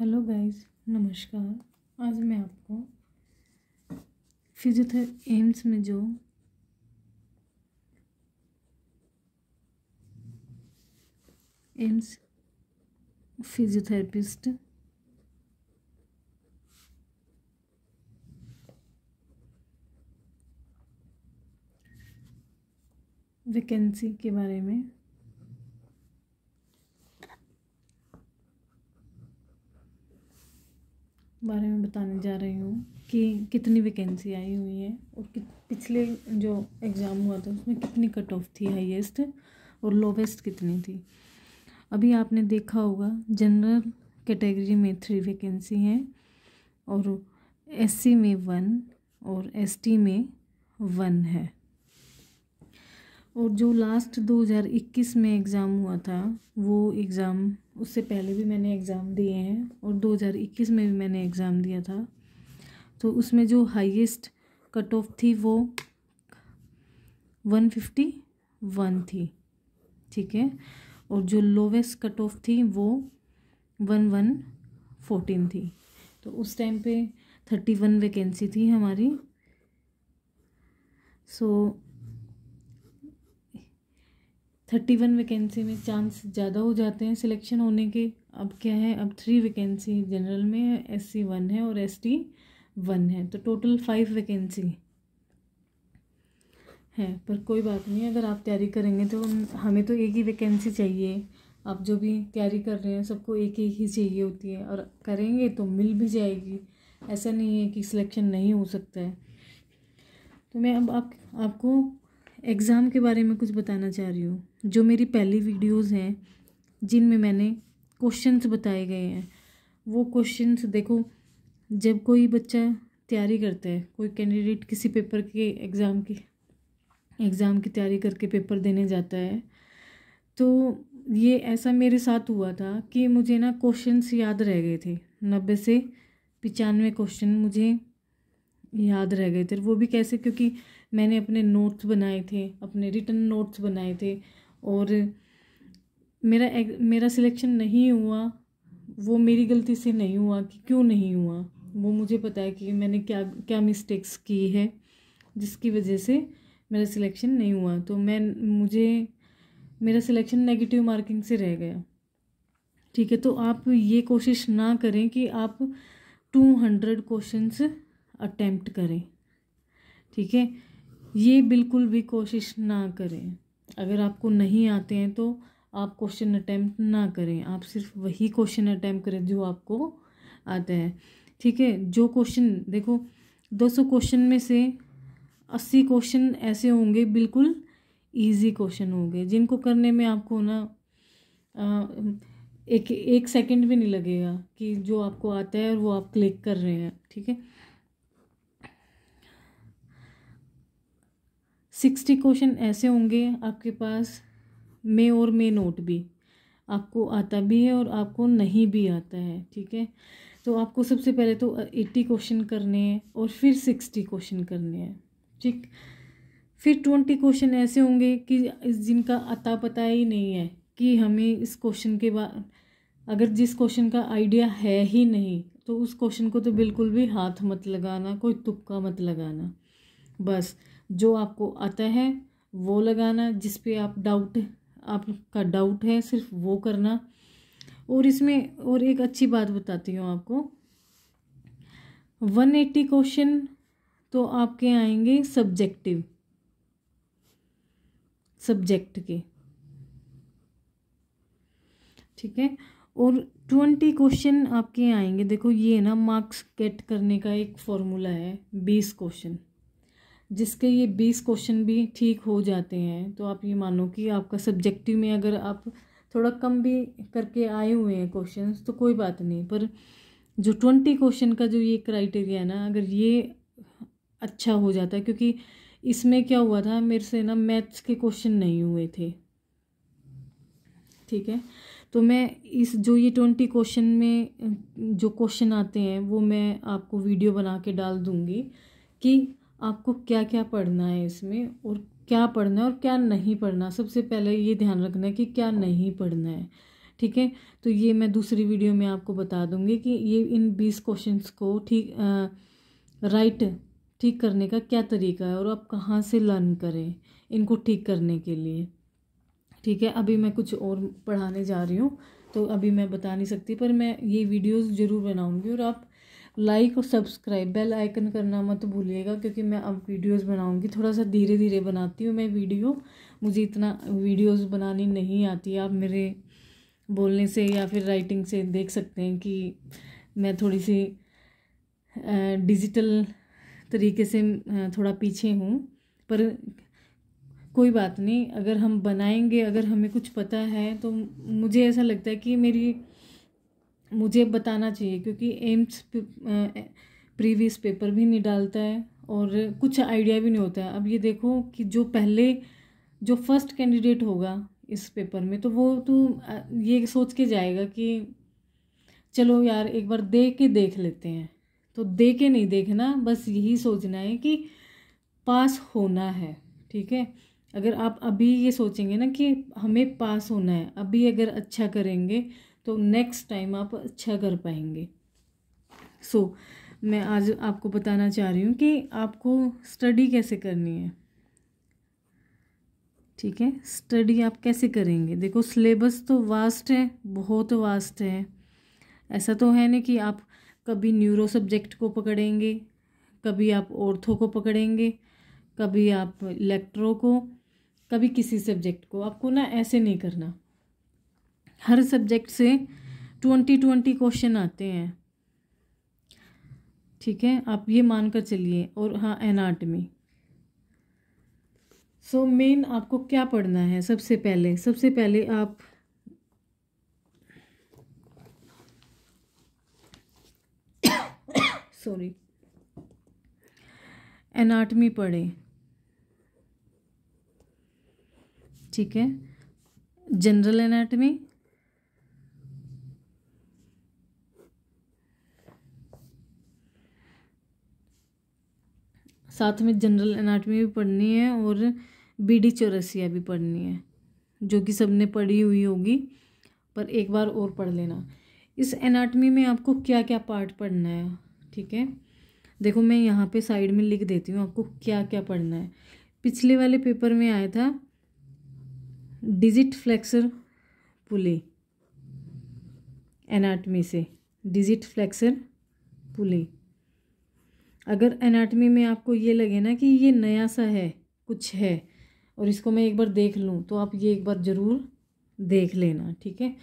hello guys नमस्कार आज मैं आपको फिजियोथेरेपी एम्स में जो एम्स फिजियोथेरेपिस्ट वैकेंसी के बारे में बारे में बताने जा रही हूँ कि कितनी वैकेंसी आई हुई है और कि पिछले जो एग्ज़ाम हुआ था उसमें कितनी कट ऑफ थी हाईएस्ट और लोवेस्ट कितनी थी अभी आपने देखा होगा जनरल कैटेगरी में थ्री वैकेंसी हैं और एस में वन और एस में वन है और जो लास्ट 2021 में एग्ज़ाम हुआ था वो एग्ज़ाम उससे पहले भी मैंने एग्ज़ाम दिए हैं और 2021 में भी मैंने एग्ज़ाम दिया था तो उसमें जो हाईएस्ट कट ऑफ थी वो 151 थी ठीक है और जो लोवेस्ट कट ऑफ थी वो वन वन फोटीन थी तो उस टाइम पे थर्टी वन वैकेंसी थी हमारी so so, thirty one vacancy में चांस ज़्यादा हो जाते हैं सिलेक्शन होने के अब क्या है अब थ्री वैकेंसी जनरल में एस सी वन है और एस टी वन है तो टोटल फाइव वैकेंसी है पर कोई बात नहीं अगर आप तैयारी करेंगे तो हमें तो एक ही वैकेंसी चाहिए आप जो भी तैयारी कर रहे हैं सबको एक एक ही चाहिए होती है और करेंगे तो मिल भी जाएगी ऐसा नहीं है कि सिलेक्शन नहीं हो सकता है तो मैं अब आप आपको एग्ज़ाम के बारे में कुछ बताना चाह रही हूँ जो मेरी पहली वीडियोस हैं जिनमें मैंने क्वेश्चंस बताए गए हैं वो क्वेश्चंस देखो जब कोई बच्चा तैयारी करता है कोई कैंडिडेट किसी पेपर के एग्ज़ाम की एग्ज़ाम की तैयारी करके पेपर देने जाता है तो ये ऐसा मेरे साथ हुआ था कि मुझे ना क्वेश्चंस याद रह गए थे नब्बे से पचानवे क्वेश्चन मुझे याद रह गए थे वो भी कैसे क्योंकि मैंने अपने नोट्स बनाए थे अपने रिटर्न नोट्स बनाए थे और मेरा एक, मेरा सिलेक्शन नहीं हुआ वो मेरी गलती से नहीं हुआ कि क्यों नहीं हुआ वो मुझे पता है कि मैंने क्या क्या मिस्टेक्स की है जिसकी वजह से मेरा सिलेक्शन नहीं हुआ तो मैं मुझे मेरा सिलेक्शन नेगेटिव मार्किंग से रह गया ठीक है तो आप ये कोशिश ना करें कि आप टू हंड्रेड क्वेश्चंस अटैम्प्ट करें ठीक है ये बिल्कुल भी कोशिश ना करें अगर आपको नहीं आते हैं तो आप क्वेश्चन अटैम्प्ट ना करें आप सिर्फ वही क्वेश्चन अटैम्प्ट करें जो आपको आता है ठीक है जो क्वेश्चन देखो 200 क्वेश्चन में से 80 क्वेश्चन ऐसे होंगे बिल्कुल इजी क्वेश्चन होंगे जिनको करने में आपको ना आ, एक एक सेकंड भी नहीं लगेगा कि जो आपको आता है और वो आप क्लिक कर रहे हैं ठीक है सिक्सटी क्वेश्चन ऐसे होंगे आपके पास मे और मे नोट भी आपको आता भी है और आपको नहीं भी आता है ठीक है तो आपको सबसे पहले तो एट्टी क्वेश्चन करने हैं और फिर सिक्सटी क्वेश्चन करने हैं ठीक फिर ट्वेंटी क्वेश्चन ऐसे होंगे कि जिनका अता पता ही नहीं है कि हमें इस क्वेश्चन के बाद अगर जिस क्वेश्चन का आइडिया है ही नहीं तो उस क्वेश्चन को तो बिल्कुल भी हाथ मत लगाना कोई तुक्का मत लगाना बस जो आपको आता है वो लगाना जिस पे आप डाउट आपका डाउट है सिर्फ वो करना और इसमें और एक अच्छी बात बताती हूँ आपको वन एट्टी क्वेश्चन तो आपके आएंगे सब्जेक्टिव सब्जेक्ट के ठीक है और ट्वेंटी क्वेश्चन आपके आएंगे देखो ये ना मार्क्स गेट करने का एक फॉर्मूला है बीस क्वेश्चन जिसके ये बीस क्वेश्चन भी ठीक हो जाते हैं तो आप ये मानो कि आपका सब्जेक्टिव में अगर आप थोड़ा कम भी करके आए हुए हैं क्वेश्चन तो कोई बात नहीं पर जो ट्वेंटी क्वेश्चन का जो ये क्राइटेरिया है ना अगर ये अच्छा हो जाता है क्योंकि इसमें क्या हुआ था मेरे से ना मैथ्स के क्वेश्चन नहीं हुए थे ठीक है तो मैं इस जो ये ट्वेंटी क्वेश्चन में जो क्वेश्चन आते हैं वो मैं आपको वीडियो बना के डाल दूँगी कि आपको क्या क्या पढ़ना है इसमें और क्या पढ़ना है और क्या नहीं पढ़ना सबसे पहले ये ध्यान रखना है कि क्या नहीं पढ़ना है ठीक है तो ये मैं दूसरी वीडियो में आपको बता दूँगी कि ये इन बीस क्वेश्चंस को ठीक राइट ठीक करने का क्या तरीका है और आप कहाँ से लर्न करें इनको ठीक करने के लिए ठीक है अभी मैं कुछ और पढ़ाने जा रही हूँ तो अभी मैं बता नहीं सकती पर मैं ये वीडियोस ज़रूर बनाऊँगी और आप लाइक और सब्सक्राइब बेल आइकन करना मत भूलिएगा क्योंकि मैं अब वीडियोस बनाऊंगी थोड़ा सा धीरे धीरे बनाती हूँ मैं वीडियो मुझे इतना वीडियोस बनानी नहीं आती आप मेरे बोलने से या फिर राइटिंग से देख सकते हैं कि मैं थोड़ी सी डिजिटल तरीके से थोड़ा पीछे हूँ पर कोई बात नहीं अगर हम बनाएंगे अगर हमें कुछ पता है तो मुझे ऐसा लगता है कि मेरी मुझे बताना चाहिए क्योंकि एम्स प्रीवियस पेपर भी नहीं डालता है और कुछ आइडिया भी नहीं होता है अब ये देखो कि जो पहले जो फर्स्ट कैंडिडेट होगा इस पेपर में तो वो तो ये सोच के जाएगा कि चलो यार एक बार दे के देख लेते हैं तो दे के नहीं देखना बस यही सोचना है कि पास होना है ठीक है अगर आप अभी ये सोचेंगे ना कि हमें पास होना है अभी अगर अच्छा करेंगे तो नेक्स्ट टाइम आप अच्छा कर पाएंगे सो so, मैं आज आपको बताना चाह रही हूँ कि आपको स्टडी कैसे करनी है ठीक है स्टडी आप कैसे करेंगे देखो सिलेबस तो वास्ट है बहुत वास्ट है ऐसा तो है नहीं कि आप कभी न्यूरो सब्जेक्ट को पकड़ेंगे कभी आप ऑर्थो को पकड़ेंगे कभी आप इलेक्ट्रो को कभी किसी सब्जेक्ट को आपको ना ऐसे नहीं करना हर सब्जेक्ट से ट्वेंटी ट्वेंटी क्वेश्चन आते हैं ठीक है आप ये मानकर चलिए और हाँ एनाटमी सो मेन आपको क्या पढ़ना है सबसे पहले सबसे पहले आप सॉरी एनाटमी पढ़ें ठीक है जनरल एनाटमी साथ में जनरल एनाटमी भी पढ़नी है और बी डी चौरसिया भी पढ़नी है जो कि सबने पढ़ी हुई होगी पर एक बार और पढ़ लेना इस एनाटमी में आपको क्या क्या पार्ट पढ़ना है ठीक है देखो मैं यहाँ पे साइड में लिख देती हूँ आपको क्या क्या पढ़ना है पिछले वाले पेपर में आया था डिजिट फ्लेक्सर पुली एनाटमी से डिजिट फ्लेक्सर पुले अगर एनाटमी में आपको ये लगे ना कि ये नया सा है कुछ है और इसको मैं एक बार देख लूँ तो आप ये एक बार ज़रूर देख लेना ठीक है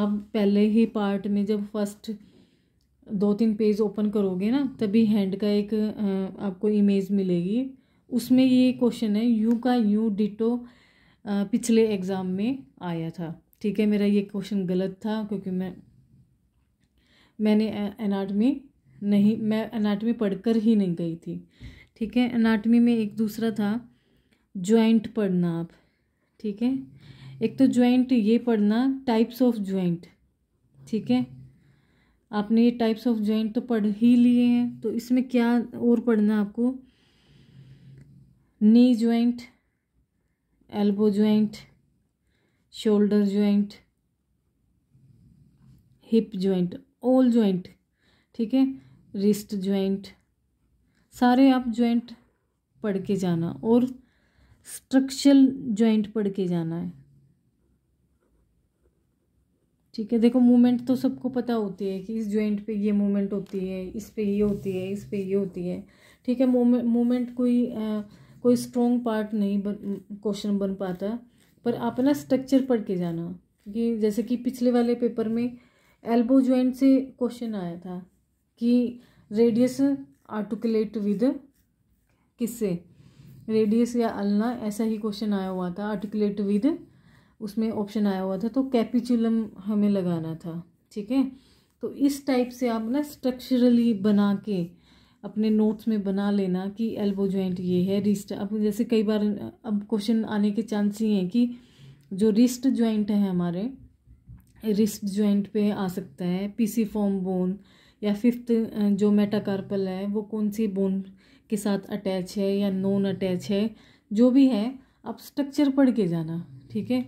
आप पहले ही पार्ट में जब फर्स्ट दो तीन पेज ओपन करोगे ना तभी हैंड का एक आपको इमेज मिलेगी उसमें ये क्वेश्चन है यू का यू डिटो पिछले एग्ज़ाम में आया था ठीक है मेरा ये क्वेश्चन गलत था क्योंकि मैं मैंने एनाटमी नहीं मैं अनाटमी पढ़कर ही नहीं गई थी ठीक है अनाटमी में एक दूसरा था ज्वाइंट पढ़ना आप ठीक है एक तो ज्वाइंट ये पढ़ना टाइप्स ऑफ ज्वाइंट ठीक है आपने ये टाइप्स ऑफ ज्वाइंट तो पढ़ ही लिए हैं तो इसमें क्या और पढ़ना आपको knee joint elbow joint shoulder joint hip joint all joint ठीक है रिस्ट ज्वाइंट सारे आप ज्वाइंट पढ़ के जाना और स्ट्रक्चरल ज्वाइंट पढ़ के जाना है ठीक है देखो मूवमेंट तो सबको पता होती है कि इस ज्वाइंट पे ये मूवमेंट होती है इस पे ये होती है इस पे ये होती है ठीक है मूवमेंट कोई आ, कोई स्ट्रोंग पार्ट नहीं बन क्वेश्चन बन पाता पर आप ना स्ट्रक्चर पढ़ के जाना क्योंकि जैसे कि पिछले वाले पेपर में एल्बो ज्वाइंट से क्वेश्चन आया था कि रेडियस आर्टिकुलेट विद किससे रेडियस या अलना ऐसा ही क्वेश्चन आया हुआ था आर्टिकुलेट विद उसमें ऑप्शन आया हुआ था तो कैपिचुलम हमें लगाना था ठीक है तो इस टाइप से आप ना स्ट्रक्चरली बना के अपने नोट्स में बना लेना कि एल्बो जॉइंट ये है रिस्ट अब जैसे कई बार अब क्वेश्चन आने के चांस ही हैं कि जो रिस्ट जॉइंट है हमारे रिस्ट जॉइंट पे आ सकता है पीसी फॉर्म बोन या फिफ्थ जो मेटाकार्पल है वो कौन सी बोन के साथ अटैच है या नॉन अटैच है जो भी है आप स्ट्रक्चर पढ़ के जाना ठीक है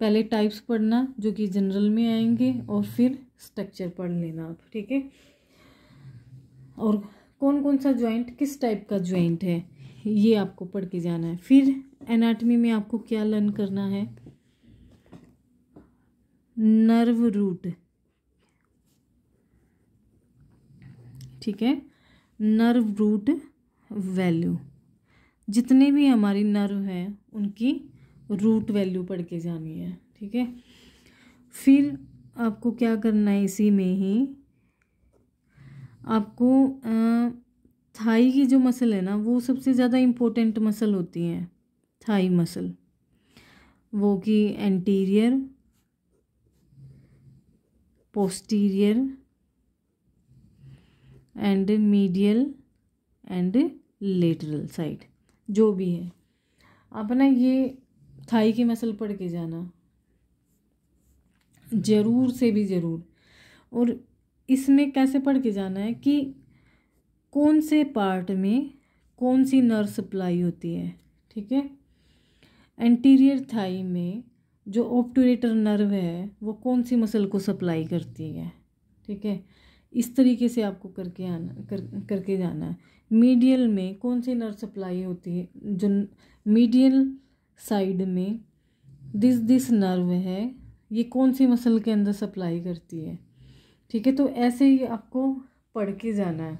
पहले टाइप्स पढ़ना जो कि जनरल में आएंगे और फिर स्ट्रक्चर पढ़ लेना आप ठीक है और कौन कौन सा ज्वाइंट किस टाइप का ज्वाइंट है ये आपको पढ़ के जाना है फिर एनाटमी में आपको क्या लर्न करना है नर्व रूट ठीक है नर्व रूट वैल्यू जितने भी हमारी नर्व हैं उनकी रूट वैल्यू पढ़ के जानी है ठीक है फिर आपको क्या करना है इसी में ही आपको थाई की जो मसल है ना वो सबसे ज़्यादा इम्पोर्टेंट मसल होती हैं थाई मसल वो कि anterior posterior and medial and lateral side जो भी है आप ना ये थाई की मसल पढ़ के जाना ज़रूर से भी ज़रूर और इसमें कैसे पढ़ के जाना है कि कौन से पार्ट में कौन सी नर्व सप्लाई होती है ठीक है एंटीरियर थाई में जो ऑप्टोरेटर नर्व है वो कौन सी मसल को सप्लाई करती है ठीक है इस तरीके से आपको करके आना कर करके जाना है मीडियल में कौन सी नर्व सप्लाई होती है जो मीडियल साइड में दिस दिस नर्व है ये कौन सी मसल के अंदर सप्लाई करती है ठीक है तो ऐसे ही आपको पढ़ के जाना है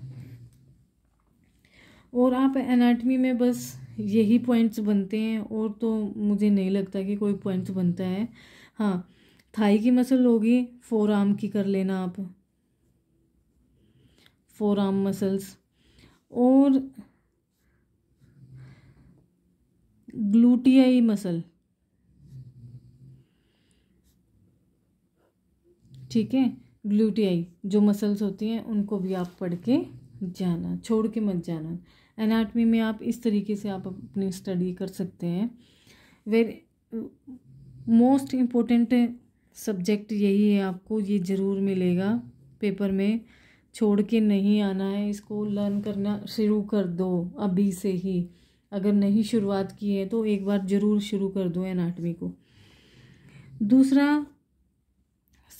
और आप एनाटमी में बस यही पॉइंट्स बनते हैं और तो मुझे नहीं लगता कि कोई पॉइंट्स बनता है हाँ थाई की मसल होगी फोर आर्म की कर लेना आप फोर आर्म मसल्स और ग्लूटियाई मसल ठीक है ग्लूटियाई जो मसल्स होती हैं उनको भी आप पढ़ के जाना छोड़ के मत जाना एनाटमी में आप इस तरीके से आप अपनी स्टडी कर सकते हैं वेर मोस्ट इम्पोर्टेंट सब्जेक्ट यही है आपको ये ज़रूर मिलेगा पेपर में छोड़ के नहीं आना है इसको लर्न करना शुरू कर दो अभी से ही अगर नहीं शुरुआत की है तो एक बार ज़रूर शुरू कर दो एनाटमी को दूसरा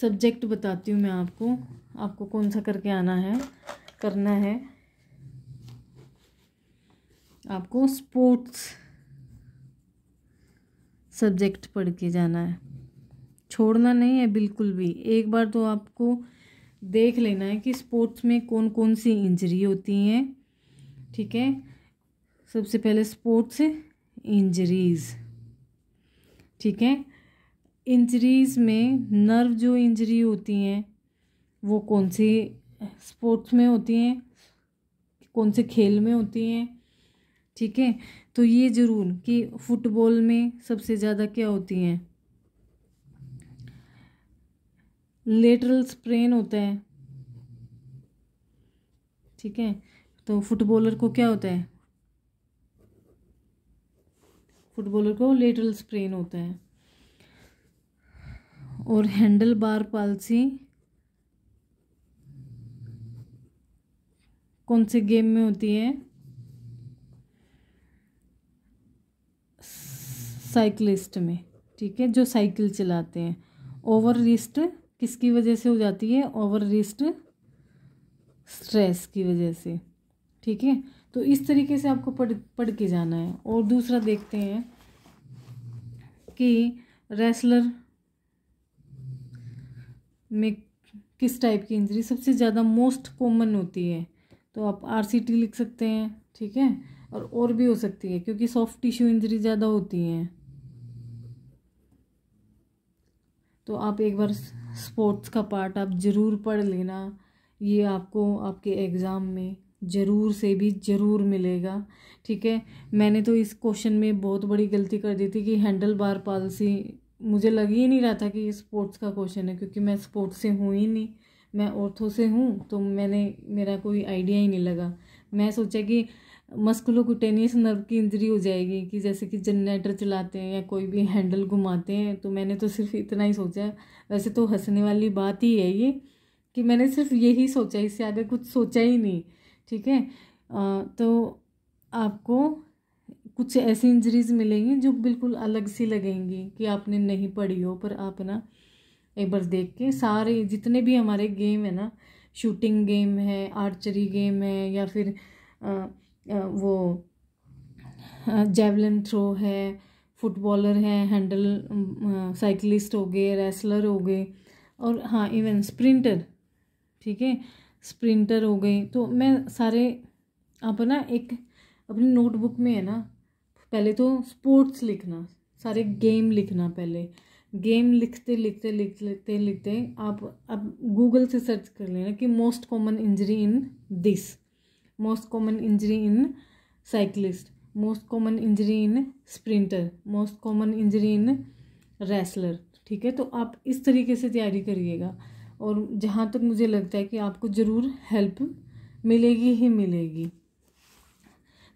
सब्जेक्ट बताती हूँ मैं आपको आपको कौन सा करके आना है करना है आपको स्पोर्ट्स सब्जेक्ट पढ़ के जाना है छोड़ना नहीं है बिल्कुल भी एक बार तो आपको देख लेना है कि स्पोर्ट्स में कौन कौन सी इंजरी होती हैं ठीक है सबसे पहले स्पोर्ट्स इंजरीज़ ठीक है इंजरीज़ में नर्व जो इंजरी होती हैं वो कौन सी स्पोर्ट्स में होती हैं कौन से खेल में होती हैं ठीक है तो ये ज़रूर कि फुटबॉल में सबसे ज़्यादा क्या होती हैं लेटरल स्प्रेन होता है ठीक है तो फुटबॉलर को क्या होता है फुटबॉलर को लेटरल स्प्रेन होता है और हैंडल बार पालसी कौन से गेम में होती है साइकिलिस्ट में ठीक है जो साइकिल चलाते हैं ओवर रिस्ट किसकी वजह से हो जाती है ओवर रिस्ट स्ट्रेस की वजह से ठीक है तो इस तरीके से आपको पढ़ पढ़ के जाना है और दूसरा देखते हैं कि रेसलर में किस टाइप की इंजरी सबसे ज़्यादा मोस्ट कॉमन होती है तो आप आर लिख सकते हैं ठीक है और और भी हो सकती है क्योंकि सॉफ्ट टिश्यू इंजरी ज़्यादा होती हैं तो आप एक बार स्पोर्ट्स का पार्ट आप ज़रूर पढ़ लेना ये आपको आपके एग्ज़ाम में ज़रूर से भी ज़रूर मिलेगा ठीक है मैंने तो इस क्वेश्चन में बहुत बड़ी गलती कर दी थी कि हैंडल बार पॉलिसी मुझे लग ही नहीं रहा था कि ये स्पोर्ट्स का क्वेश्चन है क्योंकि मैं स्पोर्ट्स से हूँ ही नहीं मैं औरतों से हूँ तो मैंने मेरा कोई आइडिया ही नहीं लगा मैं सोचा कि मस्कुलोकुटेनियस नर्व की इंजरी हो जाएगी कि जैसे कि जनरेटर चलाते हैं या कोई भी हैंडल घुमाते हैं तो मैंने तो सिर्फ इतना ही सोचा वैसे तो हंसने वाली बात ही है ये कि मैंने सिर्फ यही सोचा इससे आगे कुछ सोचा ही नहीं ठीक है तो आपको कुछ ऐसी इंजरीज मिलेंगी जो बिल्कुल अलग सी लगेंगी कि आपने नहीं पढ़ी हो पर आप ना एक बार देख के सारे जितने भी हमारे गेम है ना शूटिंग गेम है आर्चरी गेम है या फिर आ, वो जेवलिन थ्रो है फुटबॉलर है हैंडल साइकिलिस्ट हो गए रेसलर हो गए और हाँ इवन स्प्रिंटर ठीक है स्प्रिंटर हो गए तो मैं सारे आप ना एक अपनी नोटबुक में है ना पहले तो स्पोर्ट्स लिखना सारे गेम लिखना पहले गेम लिखते लिखते लिखते लिखते लिखते आप अब गूगल से सर्च कर लेना कि most common injury in this most common injury in cyclist most common injury in sprinter most common injury in wrestler ठीक है तो आप इस तरीके से तैयारी करिएगा और जहाँ तक मुझे लगता है कि आपको ज़रूर हेल्प मिलेगी ही मिलेगी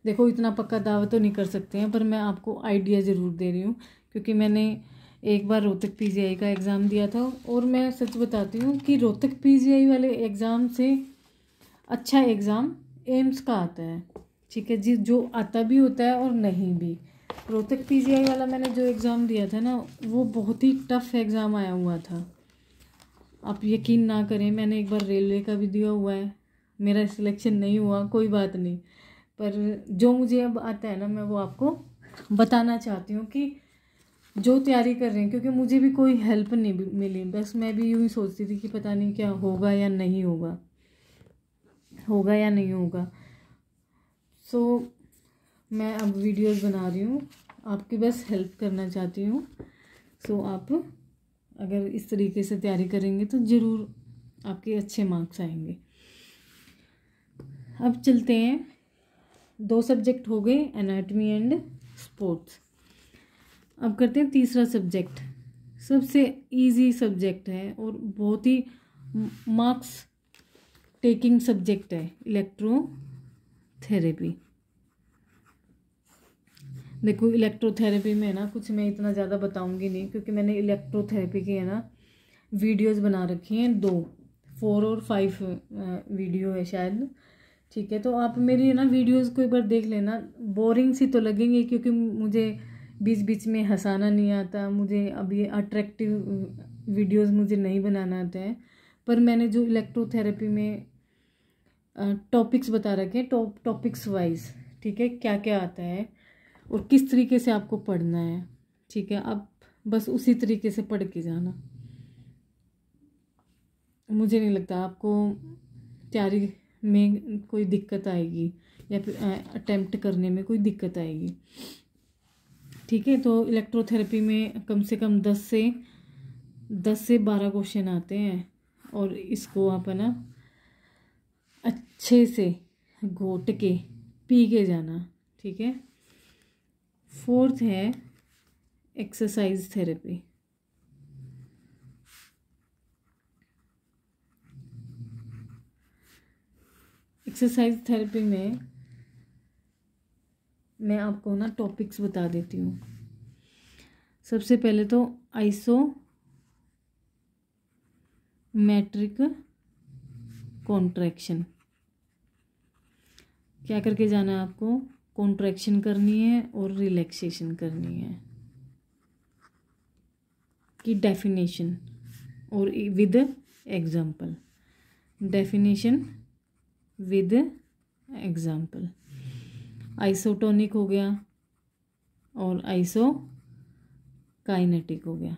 देखो इतना पक्का दावा तो नहीं कर सकते हैं पर मैं आपको आइडिया ज़रूर दे रही हूँ क्योंकि मैंने एक बार रोहतक पीजीआई का एग्ज़ाम दिया था और मैं सच बताती हूँ कि रोहतक पीजीआई वाले एग्ज़ाम से अच्छा एग्ज़ाम एम्स का आता है ठीक है जी जो आता भी होता है और नहीं भी रोहतक पीजीआई वाला मैंने जो एग्ज़ाम दिया था ना वो बहुत ही टफ़ एग्ज़ाम आया हुआ था आप यकीन ना करें मैंने एक बार रेलवे का भी दिया हुआ है मेरा सिलेक्शन नहीं हुआ कोई बात नहीं पर जो मुझे अब आता है ना मैं वो आपको बताना चाहती हूँ कि जो तैयारी कर रहे हैं क्योंकि मुझे भी कोई हेल्प नहीं मिली बस मैं भी यूँ ही सोचती थी कि पता नहीं क्या होगा या नहीं होगा होगा या नहीं होगा सो so, मैं अब वीडियोस बना रही हूँ आपकी बस हेल्प करना चाहती हूँ सो so, आप अगर इस तरीके से तैयारी करेंगे तो ज़रूर आपके अच्छे मार्क्स आएंगे अब चलते हैं दो सब्जेक्ट हो गए एनाटमी एंड स्पोर्ट्स अब करते हैं तीसरा सब्जेक्ट सबसे इजी सब्जेक्ट है और बहुत ही मार्क्स टेकिंग सब्जेक्ट है इलेक्ट्रोथेरेपी देखो इलेक्ट्रोथेरेपी में ना कुछ मैं इतना ज़्यादा बताऊंगी नहीं क्योंकि मैंने इलेक्ट्रोथेरेपी की है ना वीडियोस बना रखी हैं दो फोर और फाइव वीडियो है शायद ठीक है तो आप मेरी ना वीडियोस को एक बार देख लेना बोरिंग सी तो लगेंगी क्योंकि मुझे बीच बीच में हंसाना नहीं आता मुझे अभी अट्रैक्टिव वीडियोज़ मुझे नहीं बनाना आता है पर मैंने जो इलेक्ट्रोथेरेपी में टॉपिक्स बता रखे हैं टॉप टॉपिक्स वाइज ठीक है क्या क्या आता है और किस तरीके से आपको पढ़ना है ठीक है आप बस उसी तरीके से पढ़ के जाना मुझे नहीं लगता आपको तैयारी में कोई दिक्कत आएगी या फिर अटैम्प्ट करने में कोई दिक्कत आएगी ठीक है तो इलेक्ट्रोथेरेपी में कम से कम दस से दस से बारह क्वेश्चन आते हैं और इसको आप है ना अच्छे से घोट के पी के जाना ठीक है फोर्थ है एक्सरसाइज थेरेपी एक्सरसाइज थेरेपी में मैं आपको ना टॉपिक्स बता देती हूँ सबसे पहले तो आइसो मैट्रिक कॉन्ट्रैक्शन क्या करके जाना है आपको कॉन्ट्रैक्शन करनी है और रिलैक्सेशन करनी है की डेफिनेशन और with example definition with example isotonic हो गया और आइसो काइनेटिक हो गया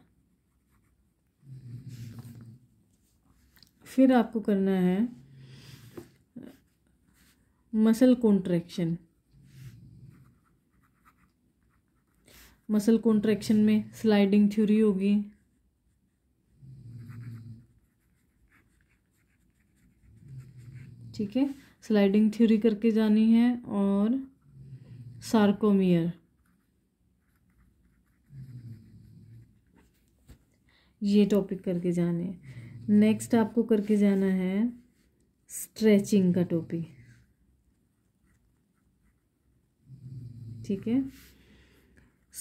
फिर आपको करना है मसल कॉन्ट्रैक्शन मसल कॉन्ट्रैक्शन में स्लाइडिंग थ्योरी होगी ठीक है स्लाइडिंग थ्योरी करके जानी है और सार्कोमियर ये टॉपिक करके जाने हैं नेक्स्ट आपको करके जाना है स्ट्रेचिंग का टोपी ठीक है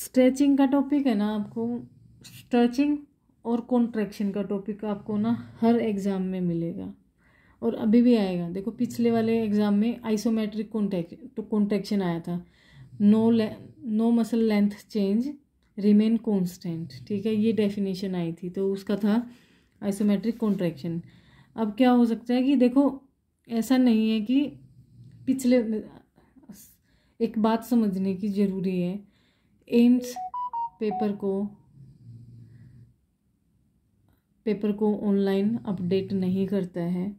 स्ट्रेचिंग का टॉपिक है ना आपको स्ट्रेचिंग और कॉन्ट्रैक्शन का टॉपिक आपको ना हर एग्ज़ाम में मिलेगा और अभी भी आएगा देखो पिछले वाले एग्ज़ाम में आइसोमेट्रिक तो कॉन्ट्रैक्शन आया था नो ले no muscle length change remain constant ठीक है ये डेफिनेशन आई थी तो उसका था आइसोमेट्रिक कॉन्ट्रैक्शन अब क्या हो सकता है कि देखो ऐसा नहीं है कि पिछले एक बात समझने की ज़रूरी है एम्स पेपर को पेपर को ऑनलाइन अपडेट नहीं करता है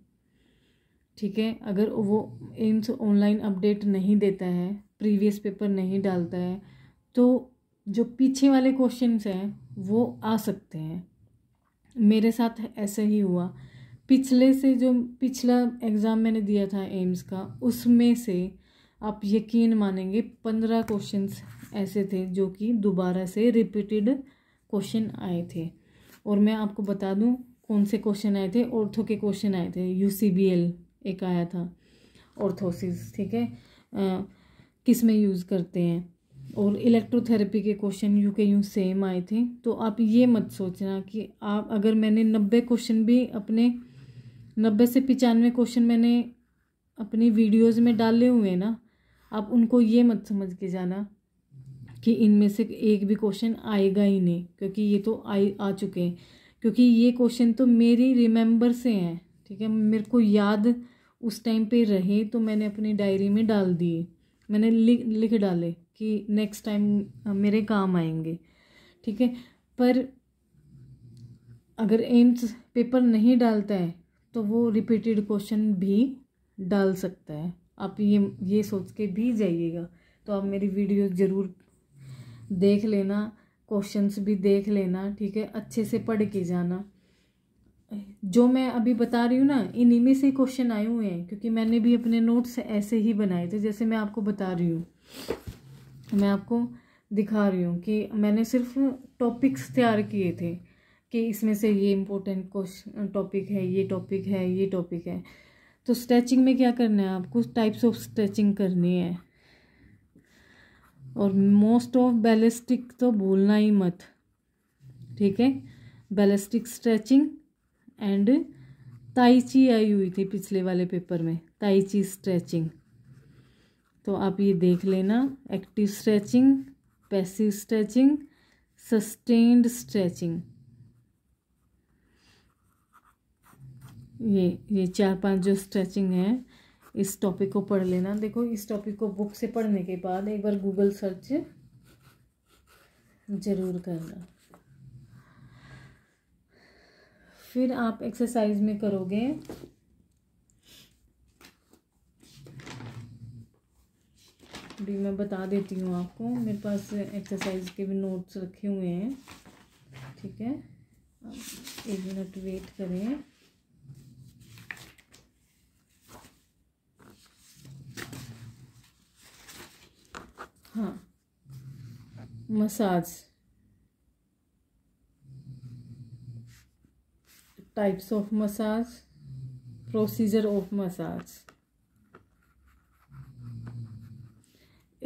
ठीक है अगर वो एम्स ऑनलाइन अपडेट नहीं देता है प्रीवियस पेपर नहीं डालता है तो जो पीछे वाले क्वेश्चंस हैं वो आ सकते हैं मेरे साथ ऐसे ही हुआ पिछले से जो पिछला एग्ज़ाम मैंने दिया था एम्स का उसमें से आप यकीन मानेंगे पंद्रह क्वेश्चंस ऐसे थे जो कि दोबारा से रिपीटेड क्वेश्चन आए थे और मैं आपको बता दूं कौन से क्वेश्चन आए थे ऑर्थो के क्वेश्चन आए थे यू एक आया था ऑर्थोसिस ठीक है किस में यूज़ करते हैं और इलेक्ट्रोथेरेपी के क्वेश्चन यू के यू सेम आए थे तो आप ये मत सोचना कि आप अगर मैंने नब्बे क्वेश्चन भी अपने नब्बे से पचानवे क्वेश्चन मैंने अपनी वीडियोस में डाले हुए हैं ना आप उनको ये मत समझ के जाना कि इनमें से एक भी क्वेश्चन आएगा ही नहीं क्योंकि ये तो आ आ चुके हैं क्योंकि ये क्वेश्चन तो मेरी रिमेंबर से हैं ठीक है मेरे को याद उस टाइम पे रहे तो मैंने अपनी डायरी में डाल दिए मैंने लिख लिख डाले कि नेक्स्ट टाइम मेरे काम आएंगे ठीक है पर अगर एम्स पेपर नहीं डालता है तो वो रिपीटेड क्वेश्चन भी डाल सकता है आप ये ये सोच के भी जाइएगा तो आप मेरी वीडियो ज़रूर देख लेना क्वेश्चंस भी देख लेना ठीक है अच्छे से पढ़ के जाना जो मैं अभी बता रही हूँ ना इन्हीं में से क्वेश्चन आए हुए हैं क्योंकि मैंने भी अपने नोट्स ऐसे ही बनाए थे जैसे मैं आपको बता रही हूँ मैं आपको दिखा रही हूँ कि मैंने सिर्फ टॉपिक्स तैयार किए थे कि इसमें से ये इम्पोर्टेंट क्वेश्चन टॉपिक है ये टॉपिक है ये टॉपिक है तो स्ट्रेचिंग में क्या करना है आपको टाइप्स ऑफ स्ट्रेचिंग करनी है और मोस्ट ऑफ बैलिस्टिक तो भूलना ही मत ठीक है बैलिस्टिक स्ट्रेचिंग एंड ताइची आई हुई थी पिछले वाले पेपर में ताइची स्ट्रेचिंग तो आप ये देख लेना active stretching passive stretching sustained stretching ये ये चार पांच जो स्ट्रेचिंग है इस टॉपिक को पढ़ लेना देखो इस टॉपिक को बुक से पढ़ने के बाद एक बार गूगल सर्च ज़रूर करना फिर आप एक्सरसाइज में करोगे भी मैं बता देती हूँ आपको मेरे पास एक्सरसाइज के भी नोट्स रखे हुए हैं ठीक है एक मिनट वेट करें हाँ massage types of massage procedure of massage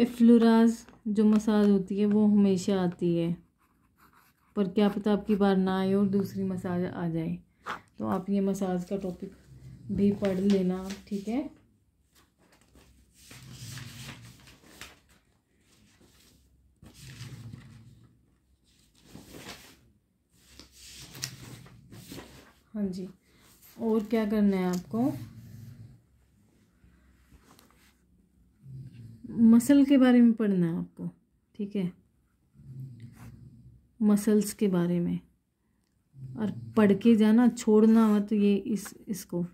effleurage जो मसाज होती है वो हमेशा आती है पर क्या पता आपकी बार ना आए और दूसरी मसाज आ जाए तो आप ये मसाज का टॉपिक भी पढ़ लेना ठीक है हाँ जी और क्या करना है आपको मसल के बारे में पढ़ना है आपको ठीक है मसल्स के बारे में और पढ़ के जाना छोड़ना मत ये इस इसको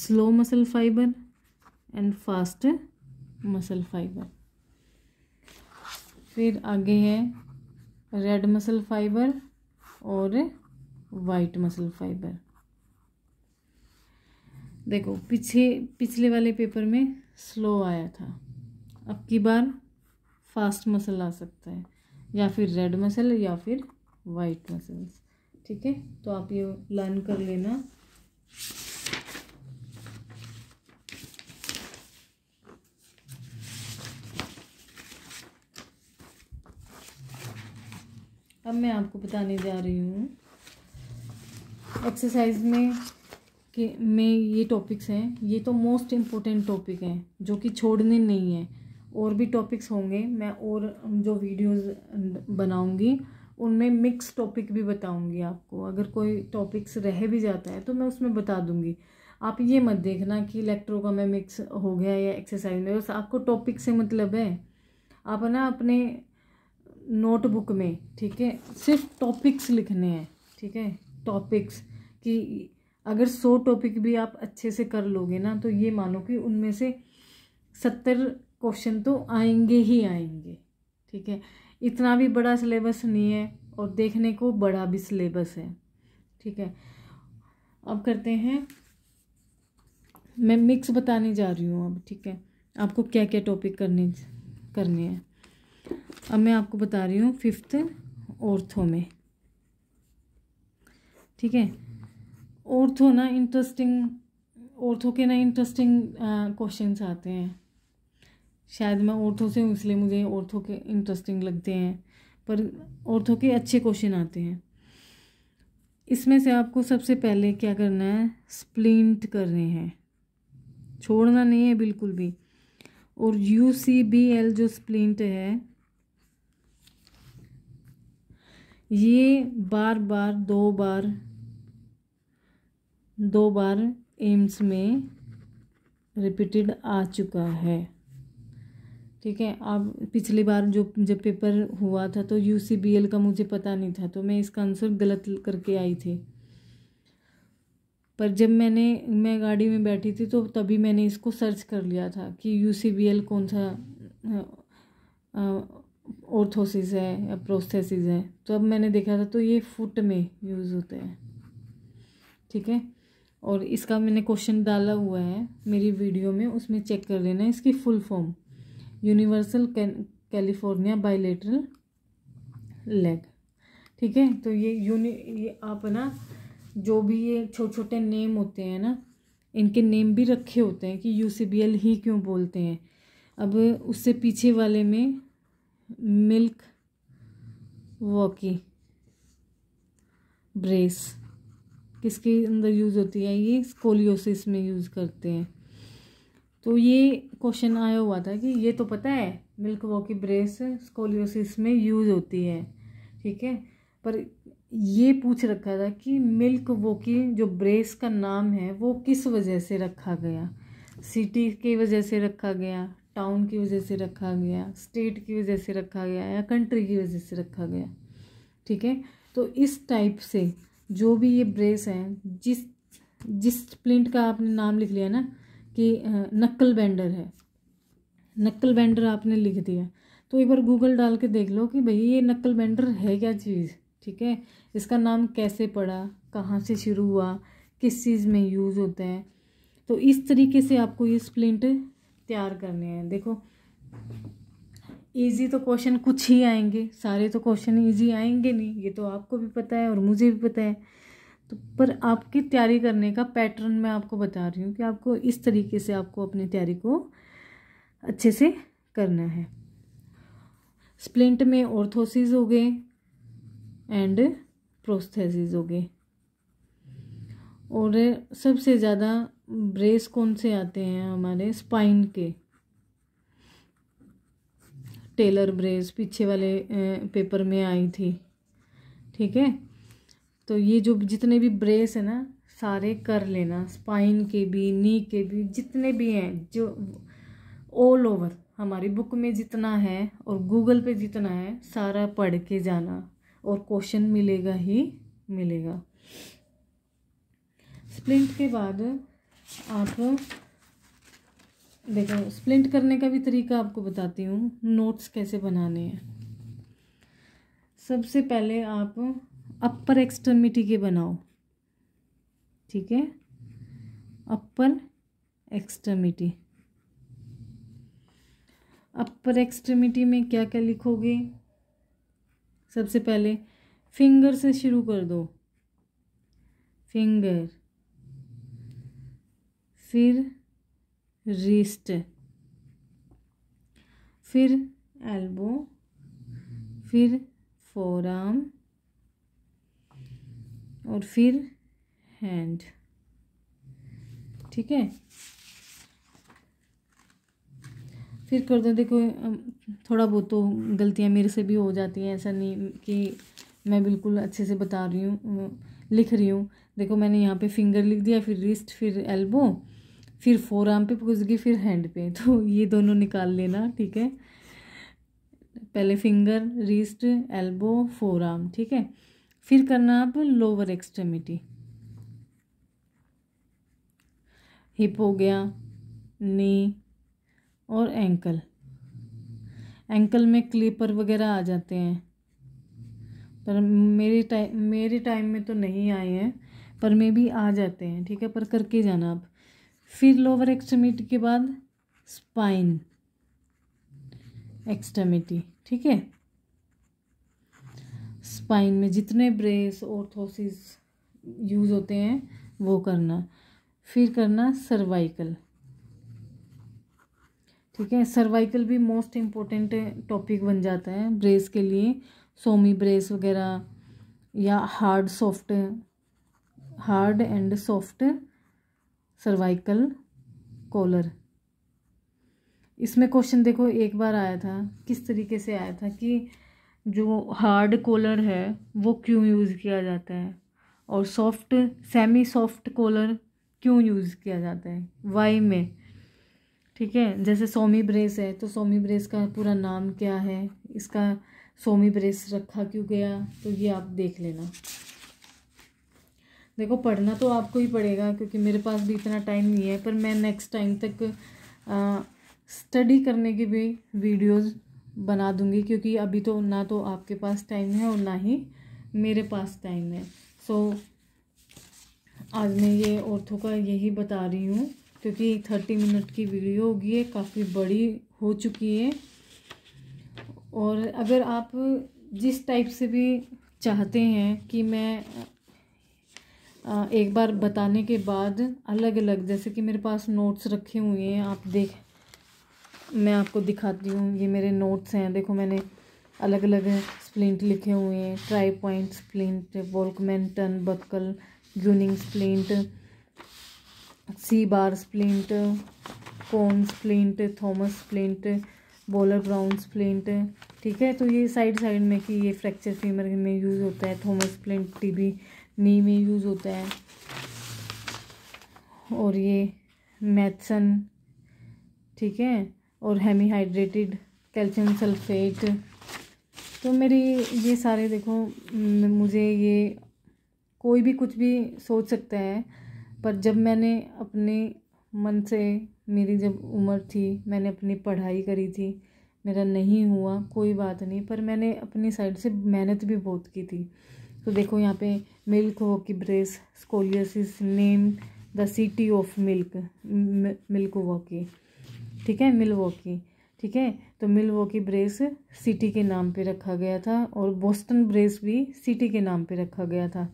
slow muscle fibre and fast muscle fibre फिर आगे है रेड मसल फाइबर और वाइट मसल फाइबर देखो पीछे पिछले वाले पेपर में स्लो आया था अब की बार फास्ट मसल आ सकता है या फिर रेड मसल या फिर वाइट मसल्स ठीक है तो आप ये लर्न कर लेना अब मैं आपको बताने जा रही हूँ एक्सरसाइज में के में ये टॉपिक्स हैं ये तो मोस्ट इम्पोर्टेंट टॉपिक हैं जो कि छोड़ने नहीं है और भी टॉपिक्स होंगे मैं और जो वीडियोस बनाऊंगी उनमें मिक्स टॉपिक भी बताऊंगी आपको अगर कोई टॉपिक्स रह भी जाता है तो मैं उसमें बता दूंगी आप ये मत देखना कि इलेक्ट्रो का मैं मिक्स हो गया या एक्सरसाइज में बस आपको टॉपिक से मतलब है आप ना अपने नोटबुक में ठीक है सिर्फ टॉपिक्स लिखने हैं ठीक है टॉपिक्स कि अगर सौ टॉपिक भी आप अच्छे से कर लोगे ना तो ये मानो कि उनमें से सत्तर क्वेश्चन तो आएंगे ही आएंगे ठीक है इतना भी बड़ा सिलेबस नहीं है और देखने को बड़ा भी सिलेबस है ठीक है अब करते हैं मैं मिक्स बताने जा रही हूँ अब ठीक है आपको क्या क्या टॉपिक करने करने हैं अब मैं आपको बता रही हूँ फिफ्थ ऑर्थो में ठीक है ऑर्थो ना इंटरेस्टिंग ऑर्थो के ना इंटरेस्टिंग क्वेश्चन आते हैं शायद मैं ऑर्थो से हूँ इसलिए मुझे ऑर्थो के इंटरेस्टिंग लगते हैं पर ऑर्थो के अच्छे क्वेश्चन आते हैं इसमें से आपको सबसे पहले क्या करना है स्प्लिंट करने हैं छोड़ना नहीं है बिल्कुल भी और यू सी बी एल जो स्प्लिंट है ये बार बार दो बार दो बार एम्स में रिपीटेड आ चुका है ठीक है अब पिछली बार जो जब पेपर हुआ था तो यू सी बी एल का मुझे पता नहीं था तो मैं इसका आंसर गलत करके आई थी पर जब मैंने मैं गाड़ी में बैठी थी तो तभी मैंने इसको सर्च कर लिया था कि यू सी बी एल कौन सा ऑर्थोसिस है या प्रोस्थेसिस है तो अब मैंने देखा था तो ये फुट में यूज़ होते हैं ठीक है और इसका मैंने क्वेश्चन डाला हुआ है मेरी वीडियो में उसमें चेक कर लेना इसकी full form universal California bilateral leg ठीक है तो ये यूनि ये आप ना जो भी ये छोटे छोटे नेम होते हैं ना इनके नेम भी रखे होते हैं कि यू ही क्यों बोलते हैं अब उससे पीछे वाले में मिल्क वॉकी ब्रेस किसके अंदर यूज़ होती है ये स्कोलियोसिस में यूज़ करते हैं तो ये क्वेश्चन आया हुआ था कि ये तो पता है मिल्क वॉकी की ब्रेस स्कोलियोसिस में यूज़ होती है ठीक है पर ये पूछ रखा था कि मिल्क वो की जो ब्रेस का नाम है वो किस वजह से रखा गया सिटी की वजह से रखा गया टाउन की वजह से रखा गया स्टेट की वजह से रखा गया या कंट्री की वजह से रखा गया ठीक है तो इस टाइप से जो भी ये ब्रेस है जिस जिस प्लिंट का आपने नाम लिख लिया ना कि नक्कल बेंडर है नक्कल बेंडर आपने लिख दिया तो एक बार गूगल डाल के देख लो कि भई ये नक्कल बेंडर है क्या चीज़ ठीक है इसका नाम कैसे पड़ा कहाँ से शुरू हुआ किस चीज़ में यूज़ होता है तो इस तरीके से आपको ये स्प्लिंट तैयार करने हैं देखो ईजी तो क्वेश्चन कुछ ही आएंगे सारे तो क्वेश्चन ईजी आएंगे नहीं ये तो आपको भी पता है और मुझे भी पता है तो पर आपकी तैयारी करने का पैटर्न मैं आपको बता रही हूँ कि आपको इस तरीके से आपको अपनी तैयारी को अच्छे से करना है स्प्लिंट में ऑर्थोसिस हो गए एंड प्रोस्थेसिस हो गए और सबसे ज़्यादा ब्रेस कौन से आते हैं हमारे स्पाइन के टेलर ब्रेस पीछे वाले पेपर में आई थी ठीक है तो ये जो जितने भी ब्रेस है ना सारे कर लेना स्पाइन के भी नी के भी जितने भी हैं जो ऑल ओवर हमारी बुक में जितना है और गूगल पे जितना है सारा पढ़ के जाना और क्वेश्चन मिलेगा ही मिलेगा स्प्लिंट के बाद आप देखो स्प्लिंट करने का भी तरीका आपको बताती हूँ नोट्स कैसे बनाने हैं सबसे पहले आप अपर एक्सटर्मिटी के बनाओ ठीक है अपर एक्सटर्मिटी अपर एक्सटर्मिटी में क्या क्या लिखोगे सबसे पहले फिंगर से शुरू कर दो फिंगर फिर रिस्ट फिर एल्बो फिर फोराम और फिर हैंड ठीक है फिर कर दो देखो थोड़ा बहुत तो गलतियाँ मेरे से भी हो जाती हैं ऐसा नहीं कि मैं बिल्कुल अच्छे से बता रही हूँ लिख रही हूँ देखो मैंने यहाँ पे फिंगर लिख दिया फिर रिस्ट फिर एल्बो फिर फोर आर्म पे घुस फिर हैंड पे तो ये दोनों निकाल लेना ठीक है पहले finger wrist elbow forearm ठीक है फिर करना आप लोअर एक्सट्रीमिटी हिप हो गया नी और एंकल एंकल में क्लीपर वगैरह आ जाते हैं पर मेरे टाइम मेरे टाइम में तो नहीं आए हैं पर मे भी आ जाते हैं ठीक है पर करके जाना आप फिर लोअर एक्सट्रीमिटी के बाद स्पाइन एक्सट्रीमिटी ठीक है स्पाइन में जितने ब्रेस ऑर्थोसिस यूज़ होते हैं वो करना फिर करना सर्वाइकल ठीक है सर्वाइकल भी मोस्ट इम्पोर्टेंट टॉपिक बन जाता है ब्रेस के लिए सोमी ब्रेस वगैरह या hard soft hard and soft cervical collar इसमें क्वेश्चन देखो एक बार आया था किस तरीके से आया था कि जो हार्ड कॉलर है वो क्यों यूज़ किया जाता है और सॉफ्ट सेमी सॉफ्ट कॉलर क्यों यूज़ किया जाता है वाई में ठीक है जैसे सोमी ब्रेस है तो सोमी ब्रेस का पूरा नाम क्या है इसका सोमी ब्रेस रखा क्यों गया तो ये आप देख लेना देखो पढ़ना तो आपको ही पड़ेगा क्योंकि मेरे पास भी इतना टाइम नहीं है पर मैं नेक्स्ट टाइम तक स्टडी करने की भी वीडियोस बना दूंगी क्योंकि अभी तो ना तो आपके पास टाइम है और ना ही मेरे पास टाइम है सो so, आज मैं ये औरतों का यही बता रही हूँ क्योंकि थर्टी मिनट की वीडियो होगी है काफ़ी बड़ी हो चुकी है और अगर आप जिस टाइप से भी चाहते हैं कि मैं एक बार बताने के बाद अलग अलग जैसे कि मेरे पास नोट्स रखे हुए हैं आप देख मैं आपको दिखाती हूँ ये मेरे नोट्स हैं देखो मैंने अलग अलग स्प्लिंट लिखे हुए हैं three point splint Volkmann turnbuckle यूनिंग splint C bar splint cone splint Thomas splint Bohler Braun splint ठीक है तो ये साइड साइड में कि ये फ्रैक्चर फीमर में यूज़ होता है थॉमस स्प्लिंट भी नी में यूज़ होता है और ये मैथसन ठीक है और हाइड्रेटेड कैल्शियम सल्फेट तो मेरी ये सारे देखो मुझे ये कोई भी कुछ भी सोच सकता है पर जब मैंने अपने मन से मेरी जब उम्र थी मैंने अपनी पढ़ाई करी थी मेरा नहीं हुआ कोई बात नहीं पर मैंने अपनी साइड से मेहनत भी बहुत की थी तो देखो यहाँ पे milk vertebrates scoliosis name the city of milk Milwaukee ठीक है वॉकी ठीक है तो वॉकी ब्रेस सिटी के नाम पे रखा गया था और बोस्टन ब्रेस भी सिटी के नाम पे रखा गया था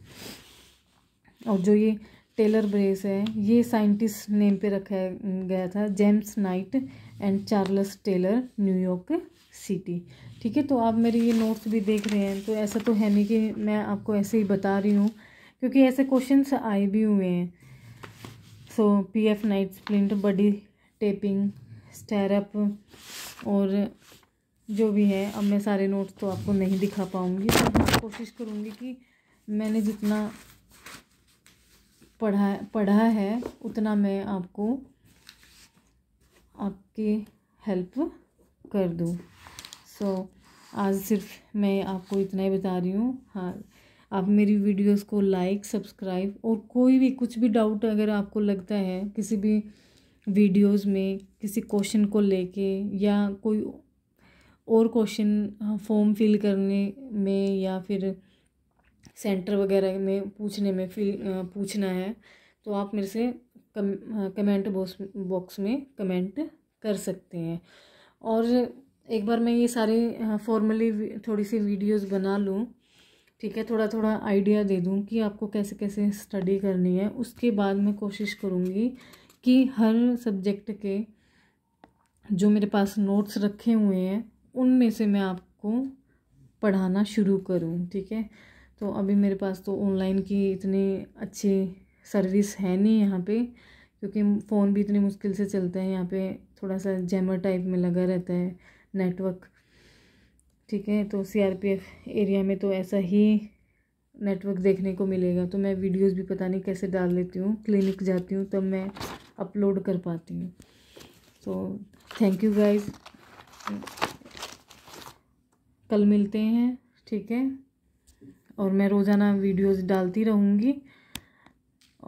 और जो ये टेलर ब्रेस है ये साइंटिस्ट नेम पे रखा गया था James Knight and Charles Taylor New York city ठीक है तो आप मेरे ये नोट्स भी देख रहे हैं तो ऐसा तो है नहीं कि मैं आपको ऐसे ही बता रही हूँ क्योंकि ऐसे क्वेश्चंस आए भी हुए हैं so P F night splint body taping stirrup और जो भी है अब मैं सारे नोट्स तो आपको नहीं दिखा पाऊँगी तो मैं कोशिश करूँगी कि मैंने जितना पढ़ा पढ़ा है उतना मैं आपको आपकी हेल्प कर दूँ सो so, आज सिर्फ मैं आपको इतना ही बता रही हूँ हाँ आप मेरी वीडियोस को लाइक सब्सक्राइब और कोई भी कुछ भी डाउट अगर आपको लगता है किसी भी वीडियोस में किसी क्वेश्चन को लेके या कोई और क्वेश्चन फॉर्म फिल करने में या फिर सेंटर वगैरह में पूछने में फिल पूछना है तो आप मेरे से कम कमेंट बॉक्स बॉक्स में कमेंट कर सकते हैं और एक बार मैं ये सारी फॉर्मली थोड़ी सी वीडियोस बना लूँ ठीक है थोड़ा थोड़ा आइडिया दे दूँ कि आपको कैसे कैसे स्टडी करनी है उसके बाद मैं कोशिश करूँगी कि हर सब्जेक्ट के जो मेरे पास नोट्स रखे हुए हैं उनमें से मैं आपको पढ़ाना शुरू करूँ ठीक है तो अभी मेरे पास तो ऑनलाइन की इतनी अच्छी सर्विस है नहीं यहाँ पे क्योंकि फ़ोन भी इतने मुश्किल से चलता है यहाँ पे थोड़ा सा जैमर टाइप में लगा रहता है नेटवर्क ठीक है तो सीआरपीएफ एरिया में तो ऐसा ही नेटवर्क देखने को मिलेगा तो मैं वीडियोस भी पता नहीं कैसे डाल लेती हूँ क्लिनिक जाती हूँ तब तो मैं अपलोड कर पाती हूँ तो थैंक यू गाइज कल मिलते हैं ठीक है और मैं रोज़ाना वीडियोस डालती रहूँगी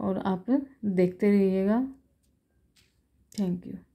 और आप देखते रहिएगा थैंक यू